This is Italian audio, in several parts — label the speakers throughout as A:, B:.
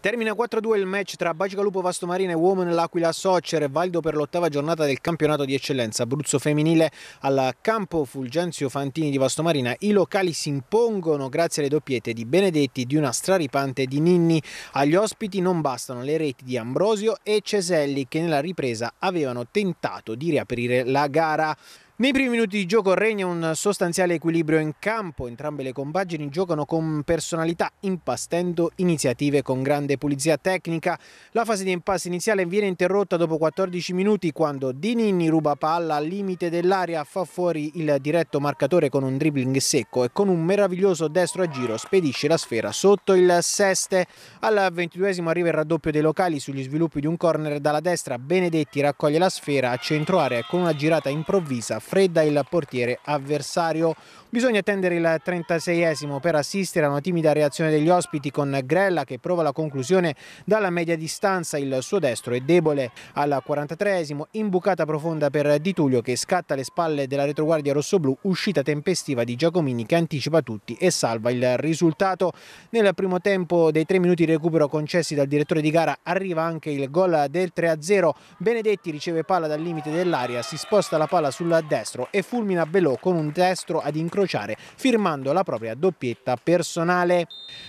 A: Termina 4-2 il match tra Bacigalupo Vastomarina e Women L'Aquila Soccer, valido per l'ottava giornata del campionato di eccellenza Abruzzo femminile al campo Fulgenzio Fantini di Vastomarina. I locali si impongono grazie alle doppiette di Benedetti, di una straripante di Ninni. Agli ospiti non bastano le reti di Ambrosio e Ceselli che nella ripresa avevano tentato di riaprire la gara. Nei primi minuti di gioco regna un sostanziale equilibrio in campo, entrambe le compagini giocano con personalità, impastendo iniziative con grande pulizia tecnica. La fase di impasse iniziale viene interrotta dopo 14 minuti quando Dinini ruba palla al limite dell'area, fa fuori il diretto marcatore con un dribbling secco e con un meraviglioso destro a giro spedisce la sfera sotto il seste. Al ventiduesimo arriva il raddoppio dei locali sugli sviluppi di un corner dalla destra, Benedetti raccoglie la sfera a centro area con una girata improvvisa raffredda il portiere avversario. Bisogna attendere il 36esimo per assistere a una timida reazione degli ospiti con Grella che prova la conclusione dalla media distanza, il suo destro è debole. Al 43esimo imbucata profonda per Di Tullio che scatta alle spalle della retroguardia rossoblù, uscita tempestiva di Giacomini che anticipa tutti e salva il risultato. Nel primo tempo dei tre minuti di recupero concessi dal direttore di gara arriva anche il gol del 3-0. Benedetti riceve palla dal limite dell'aria, si sposta la palla sulla destra destro e fulmina Belò con un destro ad incrociare, firmando la propria doppietta personale.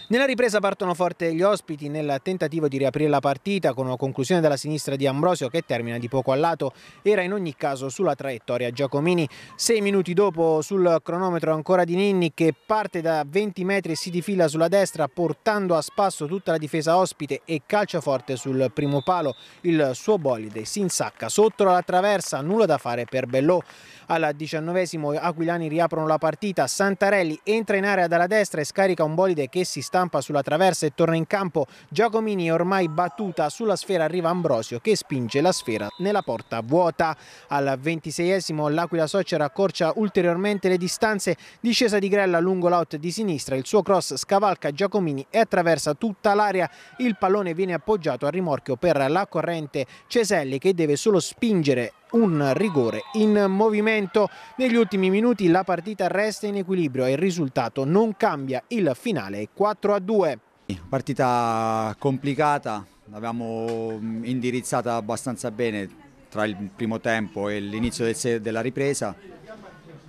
A: Nella ripresa partono forte gli ospiti nel tentativo di riaprire la partita con una conclusione dalla sinistra di Ambrosio che termina di poco a lato. Era in ogni caso sulla traiettoria Giacomini. Sei minuti dopo sul cronometro ancora di Ninni che parte da 20 metri e si difila sulla destra portando a spasso tutta la difesa ospite e calcia forte sul primo palo. Il suo bolide si insacca sotto la traversa, nulla da fare per Bellò. Al diciannovesimo Aquilani riaprono la partita, Santarelli entra in area dalla destra e scarica un bolide che si stampa sulla traversa e torna in campo. Giacomini è ormai battuta, sulla sfera arriva Ambrosio che spinge la sfera nella porta vuota. Al ventiseiesimo l'Aquila Soccer accorcia ulteriormente le distanze, discesa di Grella lungo l'out di sinistra, il suo cross scavalca Giacomini e attraversa tutta l'area, il pallone viene appoggiato a rimorchio per la corrente Ceselli che deve solo spingere un rigore in movimento. Negli ultimi minuti la partita resta in equilibrio e il risultato non cambia. Il finale è 4 a 2. Partita
B: complicata, l'abbiamo mm, indirizzata abbastanza bene tra il primo tempo e l'inizio del della ripresa.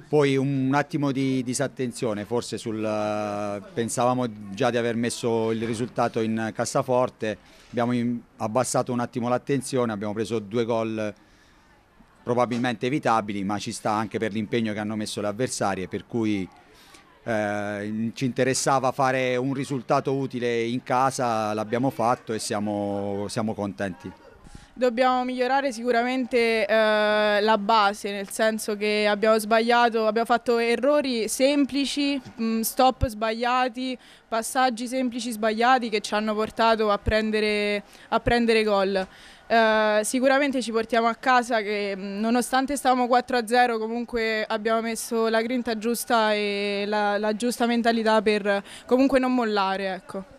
B: Poi un attimo di disattenzione, forse sul, eh, pensavamo già di aver messo il risultato in cassaforte, abbiamo abbassato un attimo l'attenzione, abbiamo preso due gol probabilmente evitabili, ma ci sta anche per l'impegno che hanno messo le avversarie, per cui eh, ci interessava fare un risultato utile in casa, l'abbiamo fatto e siamo, siamo contenti.
C: Dobbiamo migliorare sicuramente eh, la base, nel senso che abbiamo sbagliato, abbiamo fatto errori semplici, mm, stop sbagliati, passaggi semplici sbagliati che ci hanno portato a prendere, a prendere gol. Eh, sicuramente ci portiamo a casa che mm, nonostante stavamo 4-0 comunque abbiamo messo la grinta giusta e la, la giusta mentalità per comunque non mollare. Ecco.